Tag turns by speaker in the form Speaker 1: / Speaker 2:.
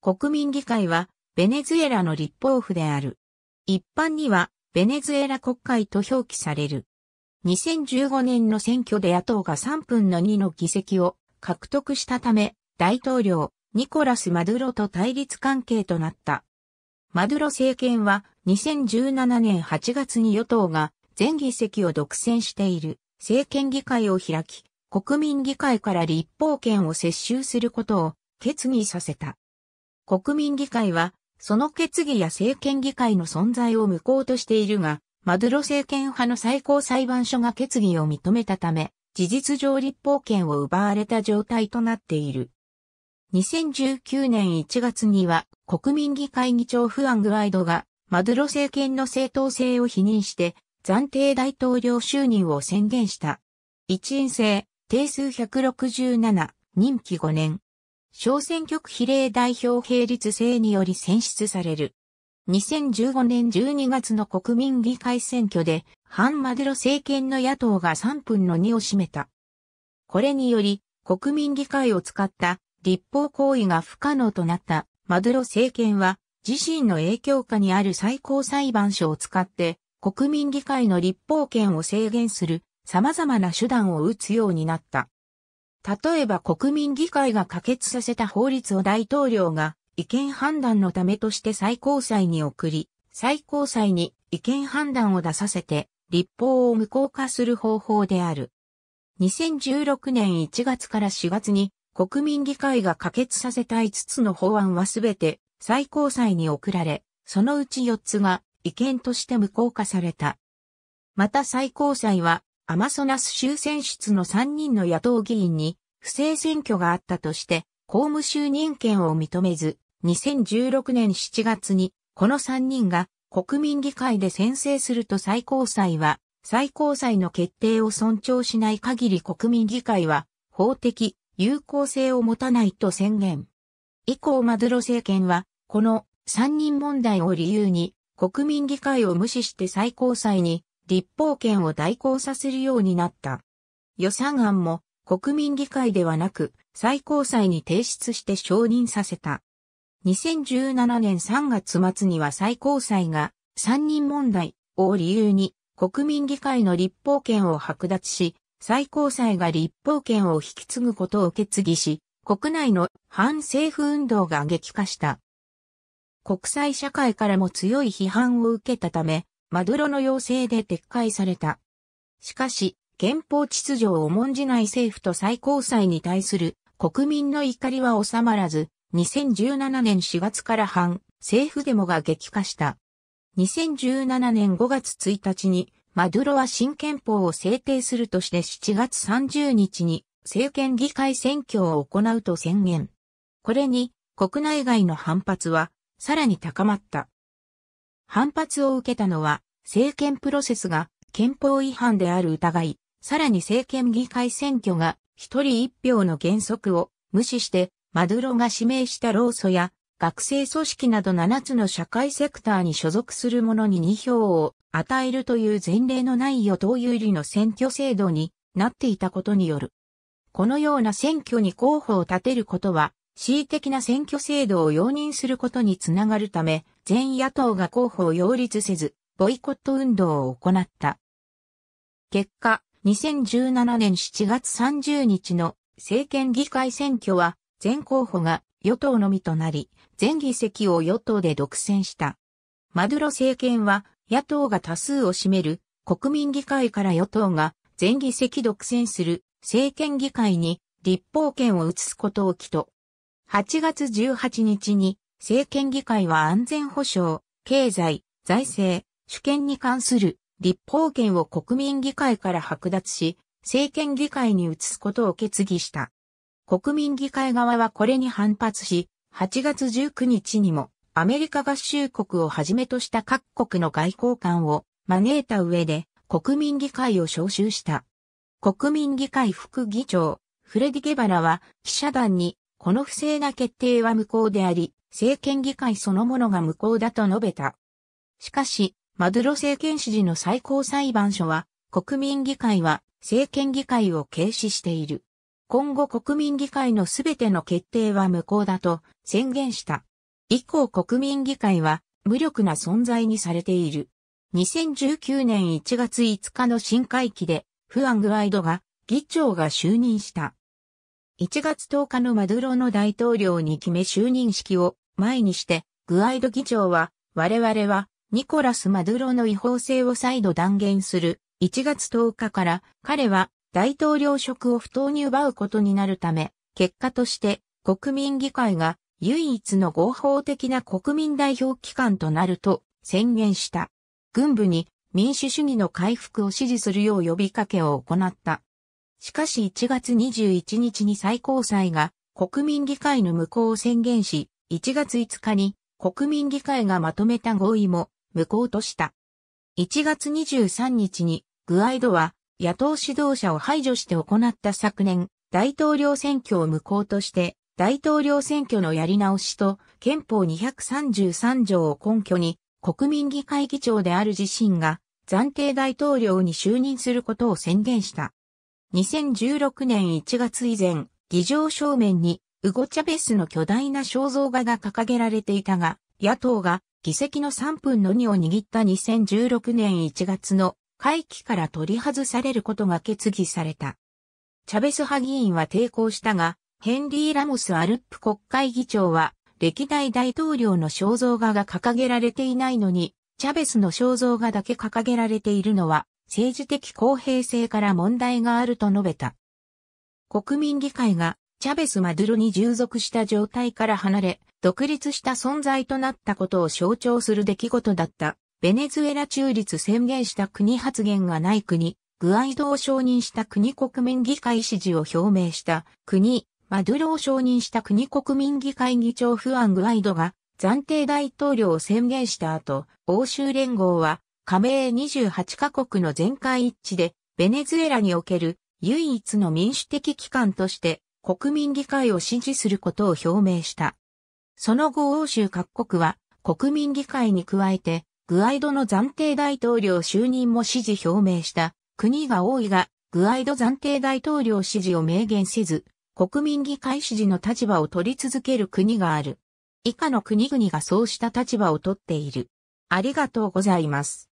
Speaker 1: 国民議会は、ベネズエラの立法府である。一般には、ベネズエラ国会と表記される。2015年の選挙で野党が3分の2の議席を獲得したため、大統領、ニコラス・マドゥロと対立関係となった。マドゥロ政権は2017年8月に与党が全議席を独占している政権議会を開き、国民議会から立法権を接収することを決議させた。国民議会は、その決議や政権議会の存在を無効としているが、マドゥロ政権派の最高裁判所が決議を認めたため、事実上立法権を奪われた状態となっている。2019年1月には国民議会議長フアン・グライドがマドゥロ政権の正当性を否認して暫定大統領就任を宣言した。一員制、定数167、任期5年、小選挙区比例代表並立制により選出される。2015年12月の国民議会選挙で、ハンマデロ政権の野党が3分の2を占めた。これにより、国民議会を使った立法行為が不可能となったマドロ政権は自身の影響下にある最高裁判所を使って国民議会の立法権を制限する様々な手段を打つようになった。例えば国民議会が可決させた法律を大統領が違憲判断のためとして最高裁に送り、最高裁に違憲判断を出させて立法を無効化する方法である。2016年1月から4月に国民議会が可決させた5つの法案はすべて最高裁に送られ、そのうち4つが違憲として無効化された。また最高裁はアマソナス州選出の3人の野党議員に不正選挙があったとして、公務就任権を認めず、2016年7月にこの3人が国民議会で宣誓すると最高裁は、最高裁の決定を尊重しない限り国民議会は法的有効性を持たないと宣言。以降マドロ政権は、この3人問題を理由に国民議会を無視して最高裁に立法権を代行させるようになった。予算案も国民議会ではなく最高裁に提出して承認させた。2017年3月末には最高裁が三人問題を理由に国民議会の立法権を剥奪し、最高裁が立法権を引き継ぐことを決議し、国内の反政府運動が激化した。国際社会からも強い批判を受けたため、マドロの要請で撤回された。しかし、憲法秩序を重んじない政府と最高裁に対する国民の怒りは収まらず、2017年4月から反政府デモが激化した。2017年5月1日に、マドゥロは新憲法を制定するとして7月30日に政権議会選挙を行うと宣言。これに国内外の反発はさらに高まった。反発を受けたのは、政権プロセスが憲法違反である疑い、さらに政権議会選挙が一人一票の原則を無視してマドゥロが指名した労組や学生組織など7つの社会セクターに所属する者に2票を与えるという前例のない与党有利の選挙制度になっていたことによる。このような選挙に候補を立てることは恣意的な選挙制度を容認することにつながるため、全野党が候補を擁立せず、ボイコット運動を行った。結果、2017年7月30日の政権議会選挙は、全候補が与党のみとなり、全議席を与党で独占した。マドゥロ政権は、野党が多数を占める国民議会から与党が全議席独占する政権議会に立法権を移すことを起と8月18日に政権議会は安全保障、経済、財政、主権に関する立法権を国民議会から剥奪し、政権議会に移すことを決議した。国民議会側はこれに反発し、8月19日にもアメリカ合衆国をはじめとした各国の外交官を招いた上で国民議会を招集した。国民議会副議長、フレディ・ゲバラは記者団にこの不正な決定は無効であり、政権議会そのものが無効だと述べた。しかし、マドゥロ政権支持の最高裁判所は、国民議会は政権議会を軽視している。今後国民議会のすべての決定は無効だと宣言した。以降国民議会は無力な存在にされている。2019年1月5日の新会期で、フアングワイドが議長が就任した。1月10日のマドゥロの大統領に決め就任式を前にして、グアイド議長は、我々は、ニコラス・マドゥロの違法性を再度断言する。1月10日から彼は大統領職を不当に奪うことになるため、結果として国民議会が唯一の合法的な国民代表機関となると宣言した。軍部に民主主義の回復を支持するよう呼びかけを行った。しかし1月21日に最高裁が国民議会の無効を宣言し、1月5日に国民議会がまとめた合意も無効とした。1月23日にグアイドは野党指導者を排除して行った昨年大統領選挙を無効として大統領選挙のやり直しと憲法233条を根拠に国民議会議長である自身が暫定大統領に就任することを宣言した。2016年1月以前、議場正面に、ウゴ・チャベスの巨大な肖像画が掲げられていたが、野党が議席の3分の2を握った2016年1月の会期から取り外されることが決議された。チャベス派議員は抵抗したが、ヘンリー・ラモス・アルップ国会議長は、歴代大統領の肖像画が掲げられていないのに、チャベスの肖像画だけ掲げられているのは政治的公平性から問題があると述べた。国民議会がチャベス・マドゥロに従属した状態から離れ、独立した存在となったことを象徴する出来事だった。ベネズエラ中立宣言した国発言がない国、グアイドを承認した国国民議会支持を表明した国、マドゥロを承認した国国民議会議長フアン・グアイドが暫定大統領を宣言した後、欧州連合は加盟28カ国の全会一致で、ベネズエラにおける唯一の民主的機関として国民議会を支持することを表明した。その後欧州各国は国民議会に加えてグアイドの暫定大統領就任も支持表明した国が多いがグアイド暫定大統領支持を明言せず国民議会支持の立場を取り続ける国がある。以下の国々がそうした立場を取っている。ありがとうございます。